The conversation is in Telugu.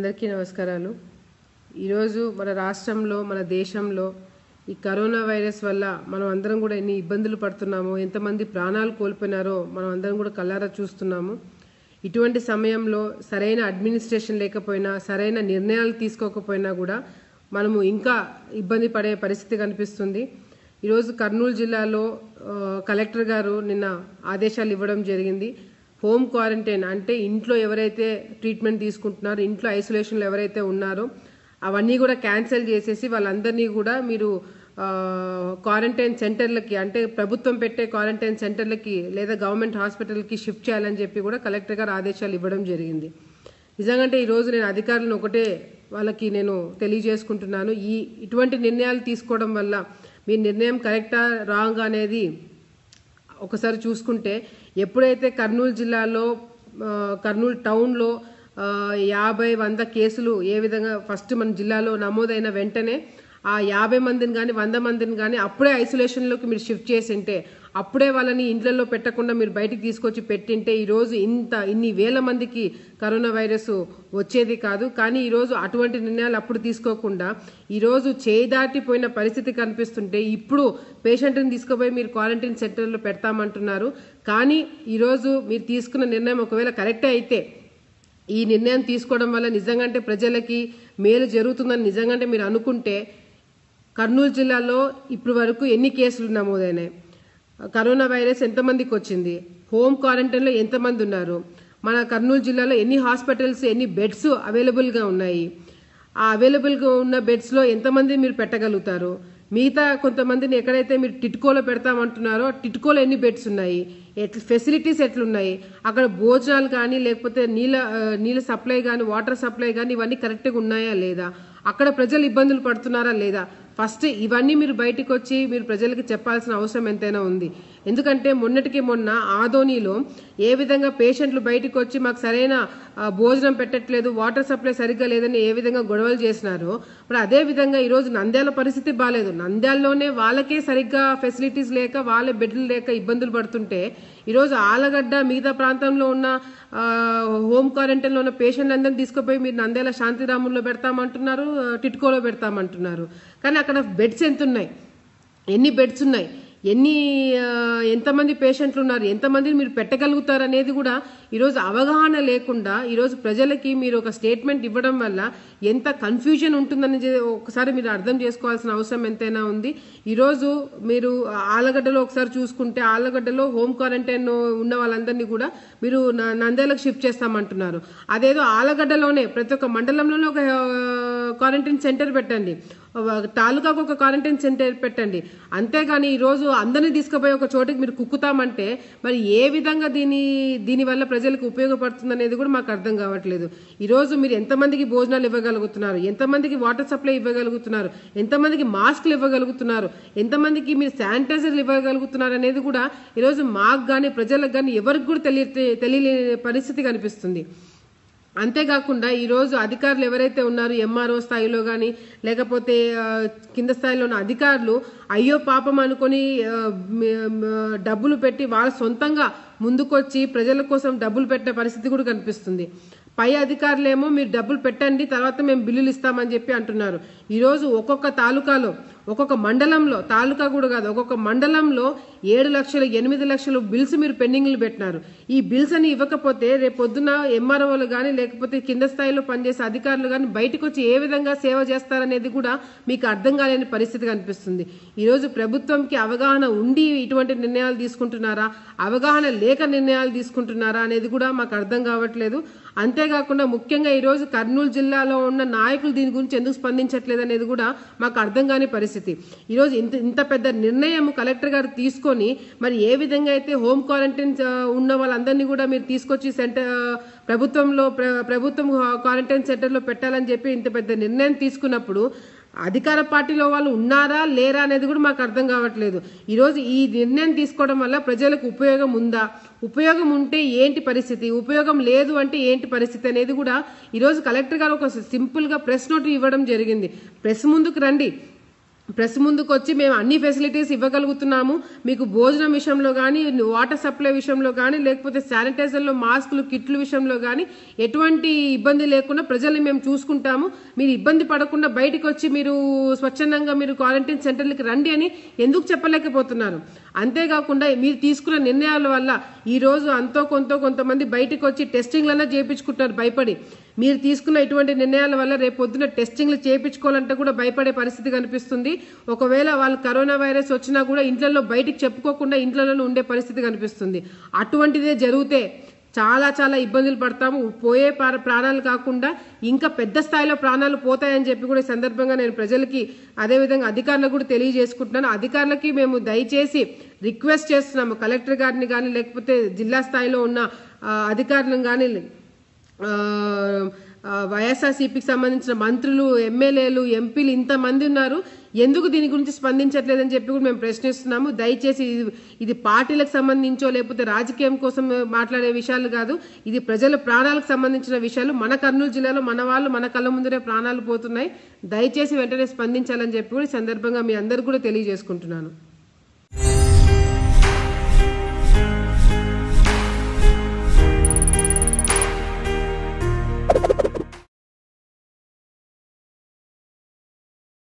అందరికీ నమస్కారాలు ఈరోజు మన రాష్ట్రంలో మన దేశంలో ఈ కరోనా వైరస్ వల్ల మనం అందరం కూడా ఎన్ని ఇబ్బందులు పడుతున్నామో ఎంతమంది ప్రాణాలు కోల్పోయినారో మనం అందరం కూడా కల్లారా చూస్తున్నాము ఇటువంటి సమయంలో సరైన అడ్మినిస్ట్రేషన్ లేకపోయినా సరైన నిర్ణయాలు తీసుకోకపోయినా కూడా మనము ఇంకా ఇబ్బంది పడే పరిస్థితి కనిపిస్తుంది ఈరోజు కర్నూలు జిల్లాలో కలెక్టర్ గారు నిన్న ఆదేశాలు ఇవ్వడం జరిగింది హోమ్ క్వారంటైన్ అంటే ఇంట్లో ఎవరైతే ట్రీట్మెంట్ తీసుకుంటున్నారో ఇంట్లో ఐసోలేషన్లో ఎవరైతే ఉన్నారో అవన్నీ కూడా క్యాన్సిల్ చేసేసి వాళ్ళందరినీ కూడా మీరు క్వారంటైన్ సెంటర్లకి అంటే ప్రభుత్వం పెట్టే క్వారంటైన్ సెంటర్లకి లేదా గవర్నమెంట్ హాస్పిటల్కి షిఫ్ట్ చేయాలని చెప్పి కూడా కలెక్టర్ గారు ఆదేశాలు ఇవ్వడం జరిగింది నిజంగా ఈరోజు నేను అధికారులను ఒకటే వాళ్ళకి నేను తెలియజేసుకుంటున్నాను ఈ ఇటువంటి నిర్ణయాలు తీసుకోవడం వల్ల మీ నిర్ణయం కరెక్టా రాంగ్ అనేది ఒకసారి చూసుకుంటే ఎప్పుడైతే కర్నూలు జిల్లాలో కర్నూలు టౌన్లో యాభై వంద కేసులు ఏ విధంగా ఫస్ట్ మన జిల్లాలో నమోదైన వెంటనే ఆ యాభై మందిని కానీ వంద మందిని కానీ అప్పుడే ఐసోలేషన్లోకి మీరు షిఫ్ట్ చేసింటే అప్పుడే వాళ్ళని ఇండ్లలో పెట్టకుండా మీరు బయటికి తీసుకొచ్చి పెట్టింటే ఈరోజు ఇంత ఇన్ని వేల మందికి కరోనా వైరస్ వచ్చేది కాదు కానీ ఈరోజు అటువంటి నిర్ణయాలు అప్పుడు తీసుకోకుండా ఈరోజు చేదాటిపోయిన పరిస్థితి కనిపిస్తుంటే ఇప్పుడు పేషెంట్ని తీసుకుపోయి మీరు క్వారంటైన్ సెంటర్లో పెడతామంటున్నారు కానీ ఈరోజు మీరు తీసుకున్న నిర్ణయం ఒకవేళ కరెక్టే అయితే ఈ నిర్ణయం తీసుకోవడం వల్ల నిజంగా ప్రజలకి మేలు జరుగుతుందని నిజంగా మీరు అనుకుంటే కర్నూలు జిల్లాలో ఇప్పటి వరకు ఎన్ని కేసులు నమోదైనాయి కరోనా వైరస్ ఎంతమందికి వచ్చింది హోమ్ క్వారంటైన్లో ఎంతమంది ఉన్నారు మన కర్నూలు జిల్లాలో ఎన్ని హాస్పిటల్స్ ఎన్ని బెడ్స్ అవైలబుల్గా ఉన్నాయి ఆ అవైలబుల్గా ఉన్న బెడ్స్లో ఎంతమంది మీరు పెట్టగలుగుతారు మిగతా కొంతమందిని ఎక్కడైతే మీరు టిట్కోలో పెడతామంటున్నారో టిట్కోలో ఎన్ని బెడ్స్ ఉన్నాయి ఎట్లా ఫెసిలిటీస్ ఎట్లున్నాయి అక్కడ భోజనాలు కానీ లేకపోతే నీళ్ళ నీళ్ళ సప్లై కానీ వాటర్ సప్లై కానీ ఇవన్నీ కరెక్ట్గా ఉన్నాయా లేదా అక్కడ ప్రజలు ఇబ్బందులు పడుతున్నారా లేదా ఫస్ట్ ఇవన్నీ మీరు బయటకు వచ్చి మీరు ప్రజలకు చెప్పాల్సిన అవసరం ఎంతైనా ఉంది ఎందుకంటే మొన్నటికి మొన్న ఆధోనిలో ఏ విధంగా పేషెంట్లు బయటకు వచ్చి మాకు సరైన భోజనం పెట్టట్లేదు వాటర్ సప్లై సరిగ్గా లేదని ఏ విధంగా గొడవలు చేసినారో మరి అదే విధంగా ఈరోజు నంద్యాల పరిస్థితి బాగాలేదు నంద్యాలలోనే వాళ్ళకే సరిగ్గా ఫెసిలిటీస్ లేక వాళ్ళే బెడ్లు లేక ఇబ్బందులు పడుతుంటే ఈరోజు ఆలగడ్డ మిగతా ప్రాంతంలో ఉన్న హోమ్ క్వారంటైన్లో ఉన్న పేషెంట్లందరినీ తీసుకుపోయి మీరు నంద్యాల శాంతిరాముల్లో పెడతామంటున్నారు టిట్కోలో పెడతామంటున్నారు కానీ అక్కడ అక్కడ బెడ్స్ ఎంత ఉన్నాయి ఎన్ని బెడ్స్ ఉన్నాయి ఎన్ని ఎంతమంది పేషెంట్లు ఉన్నారు ఎంతమందిని మీరు పెట్టగలుగుతారు అనేది కూడా ఈరోజు అవగాహన లేకుండా ఈరోజు ప్రజలకి మీరు ఒక స్టేట్మెంట్ ఇవ్వడం వల్ల ఎంత కన్ఫ్యూజన్ ఉంటుందని ఒకసారి మీరు అర్థం చేసుకోవాల్సిన అవసరం ఎంతైనా ఉంది ఈరోజు మీరు ఆలగడ్డలో ఒకసారి చూసుకుంటే ఆలగడ్డలో హోమ్ క్వారంటైన్ ఉన్న వాళ్ళందరినీ కూడా మీరు నందేలకు షిఫ్ట్ చేస్తామంటున్నారు అదేదో ఆలగడ్డలోనే ప్రతి ఒక్క మండలంలోనే ఒక క్వారంటైన్ సెంటర్ పెట్టండి తాలూకాకు ఒక క్వారంటైన్ సెంటర్ పెట్టండి అంతేగాని ఈరోజు అందరినీ తీసుకుపోయి ఒక చోటికి మీరు కుక్కుతామంటే మరి ఏ విధంగా దీని దీనివల్ల ప్రజలకు ఉపయోగపడుతుంది అనేది కూడా మాకు అర్థం కావట్లేదు ఈరోజు మీరు ఎంతమందికి భోజనాలు ఇవ్వగలుగుతున్నారు ఎంతమందికి వాటర్ సప్లై ఇవ్వగలుగుతున్నారు ఎంతమందికి మాస్క్లు ఇవ్వగలుగుతున్నారు ఎంతమందికి మీరు శానిటైజర్లు ఇవ్వగలుగుతున్నారు అనేది కూడా ఈరోజు మాకు కానీ ప్రజలకు కానీ ఎవరికి కూడా తెలియ తెలియలేని పరిస్థితి కనిపిస్తుంది అంతేకాకుండా ఈరోజు అధికారులు ఎవరైతే ఉన్నారు ఎంఆర్ఓ స్థాయిలో కానీ లేకపోతే కింద స్థాయిలో ఉన్న అధికారులు అయ్యో పాపం అనుకొని డబ్బులు పెట్టి వాళ్ళ సొంతంగా ముందుకొచ్చి ప్రజల కోసం డబ్బులు పెట్టే పరిస్థితి కూడా కనిపిస్తుంది పై అధికారులేమో మీరు డబ్బులు పెట్టండి తర్వాత మేము బిల్లులు ఇస్తామని చెప్పి అంటున్నారు ఈరోజు ఒక్కొక్క తాలూకాలో ఒక్కొక్క మండలంలో తాలూకా కూడా కాదు ఒక్కొక్క మండలంలో ఏడు లక్షలు ఎనిమిది లక్షలు బిల్స్ మీరు పెండింగ్లు పెట్టినారు ఈ బిల్స్ అని ఇవ్వకపోతే రేపొద్దున ఎంఆర్ఓలు కానీ లేకపోతే కింద స్థాయిలో పనిచేసే అధికారులు కానీ బయటకు వచ్చి ఏ విధంగా సేవ చేస్తారనేది కూడా మీకు అర్థం కాలేని పరిస్థితి కనిపిస్తుంది ఈరోజు ప్రభుత్వంకి అవగాహన ఉండి ఇటువంటి నిర్ణయాలు తీసుకుంటున్నారా అవగాహన లేక నిర్ణయాలు తీసుకుంటున్నారా అనేది కూడా మాకు అర్థం కావట్లేదు అంతేకాకుండా ముఖ్యంగా ఈరోజు కర్నూలు జిల్లాలో ఉన్న నాయకులు దీని గురించి ఎందుకు స్పందించట్లేదు అనేది కూడా మాకు అర్థం కాని పరిస్థితి ఈరోజు ఇంత ఇంత పెద్ద నిర్ణయం కలెక్టర్ గారు తీసుకొని మరి ఏ విధంగా అయితే హోమ్ క్వారంటైన్ ఉన్న వాళ్ళందరినీ కూడా మీరు తీసుకొచ్చి సెంటర్ ప్రభుత్వంలో ప్రభుత్వం క్వారంటైన్ సెంటర్లో పెట్టాలని చెప్పి ఇంత పెద్ద నిర్ణయం తీసుకున్నప్పుడు అధికార పార్టీలో వాళ్ళు ఉన్నారా లేరా అనేది కూడా మాకు అర్థం కావట్లేదు ఈరోజు ఈ నిర్ణయం తీసుకోవడం వల్ల ప్రజలకు ఉపయోగం ఉందా ఉపయోగం ఉంటే ఏంటి పరిస్థితి ఉపయోగం లేదు అంటే ఏంటి పరిస్థితి అనేది కూడా ఈరోజు కలెక్టర్ గారు ఒక సింపుల్గా ప్రెస్ నోట్ ఇవ్వడం జరిగింది ప్రెస్ ముందుకు రండి ప్రెస్ ముందుకు వచ్చి మేము అన్ని ఫెసిలిటీస్ ఇవ్వగలుగుతున్నాము మీకు భోజనం విషయంలో కానీ వాటర్ సప్లై విషయంలో కానీ లేకపోతే శానిటైజర్లో మాస్కులు కిట్లు విషయంలో కానీ ఎటువంటి ఇబ్బంది లేకుండా ప్రజల్ని మేము చూసుకుంటాము మీరు ఇబ్బంది పడకుండా బయటకు వచ్చి మీరు స్వచ్ఛందంగా మీరు క్వారంటైన్ సెంటర్లకి రండి అని ఎందుకు చెప్పలేకపోతున్నారు అంతేకాకుండా మీరు తీసుకున్న నిర్ణయాల వల్ల ఈరోజు అంతో కొంత కొంతమంది బయటకు వచ్చి టెస్టింగ్లన్నా చేయించుకుంటున్నారు భయపడి మీరు తీసుకున్న ఇటువంటి నిర్ణయాల వల్ల రేపొద్దున టెస్టింగ్లు చేయించుకోవాలంటే కూడా భయపడే పరిస్థితి కనిపిస్తుంది ఒకవేళ వాళ్ళు కరోనా వైరస్ వచ్చినా కూడా ఇంట్లో బయటికి చెప్పుకోకుండా ఇంట్లోనే ఉండే పరిస్థితి కనిపిస్తుంది అటువంటిదే జరిగితే చాలా చాలా ఇబ్బందులు పడతాము పోయే ప్రాణాలు కాకుండా ఇంకా పెద్ద స్థాయిలో ప్రాణాలు పోతాయని చెప్పి కూడా ఈ సందర్భంగా నేను ప్రజలకి అదేవిధంగా అధికారులకు కూడా తెలియజేసుకుంటున్నాను అధికారులకి మేము దయచేసి రిక్వెస్ట్ చేస్తున్నాము కలెక్టర్ గారిని కానీ లేకపోతే జిల్లా స్థాయిలో ఉన్న అధికారులను కానీ వైఎస్ఆర్సీపీకి సంబంధించిన మంత్రులు ఎమ్మెల్యేలు ఎంపీలు ఇంతమంది ఉన్నారు ఎందుకు దీని గురించి స్పందించట్లేదని చెప్పి కూడా మేము ప్రశ్నిస్తున్నాము దయచేసి ఇది ఇది పార్టీలకు సంబంధించో లేకపోతే రాజకీయం కోసం మాట్లాడే విషయాలు కాదు ఇది ప్రజల ప్రాణాలకు సంబంధించిన విషయాలు మన కర్నూలు జిల్లాలో మన వాళ్ళు మన కళ్ళ ముందునే ప్రాణాలు పోతున్నాయి దయచేసి వెంటనే స్పందించాలని చెప్పి కూడా సందర్భంగా మీ అందరు కూడా తెలియజేసుకుంటున్నాను